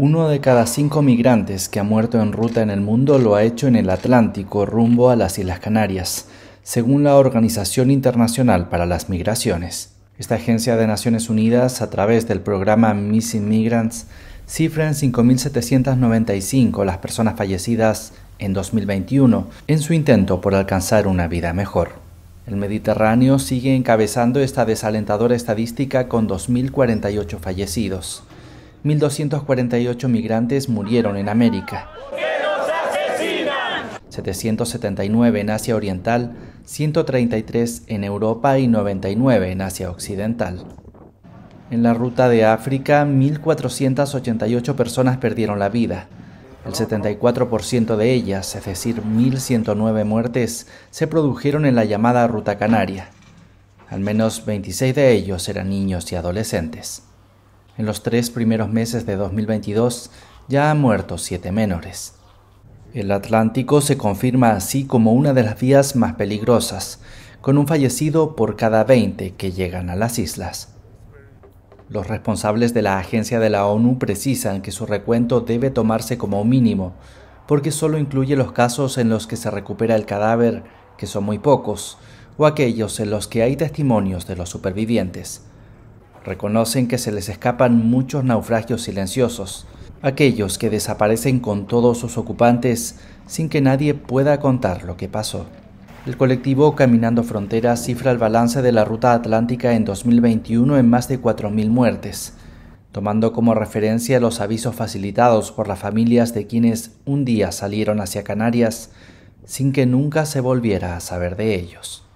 Uno de cada cinco migrantes que ha muerto en ruta en el mundo lo ha hecho en el Atlántico rumbo a las Islas Canarias, según la Organización Internacional para las Migraciones. Esta agencia de Naciones Unidas, a través del programa Missing Migrants, cifra en 5.795 las personas fallecidas en 2021 en su intento por alcanzar una vida mejor. El Mediterráneo sigue encabezando esta desalentadora estadística con 2.048 fallecidos. 1.248 migrantes murieron en América. 779 en Asia Oriental, 133 en Europa y 99 en Asia Occidental. En la ruta de África, 1.488 personas perdieron la vida. El 74% de ellas, es decir, 1.109 muertes, se produjeron en la llamada Ruta Canaria. Al menos 26 de ellos eran niños y adolescentes. En los tres primeros meses de 2022 ya han muerto siete menores. El Atlántico se confirma así como una de las vías más peligrosas, con un fallecido por cada 20 que llegan a las islas. Los responsables de la agencia de la ONU precisan que su recuento debe tomarse como un mínimo, porque solo incluye los casos en los que se recupera el cadáver, que son muy pocos, o aquellos en los que hay testimonios de los supervivientes reconocen que se les escapan muchos naufragios silenciosos, aquellos que desaparecen con todos sus ocupantes sin que nadie pueda contar lo que pasó. El colectivo Caminando Fronteras cifra el balance de la ruta atlántica en 2021 en más de 4.000 muertes, tomando como referencia los avisos facilitados por las familias de quienes un día salieron hacia Canarias sin que nunca se volviera a saber de ellos.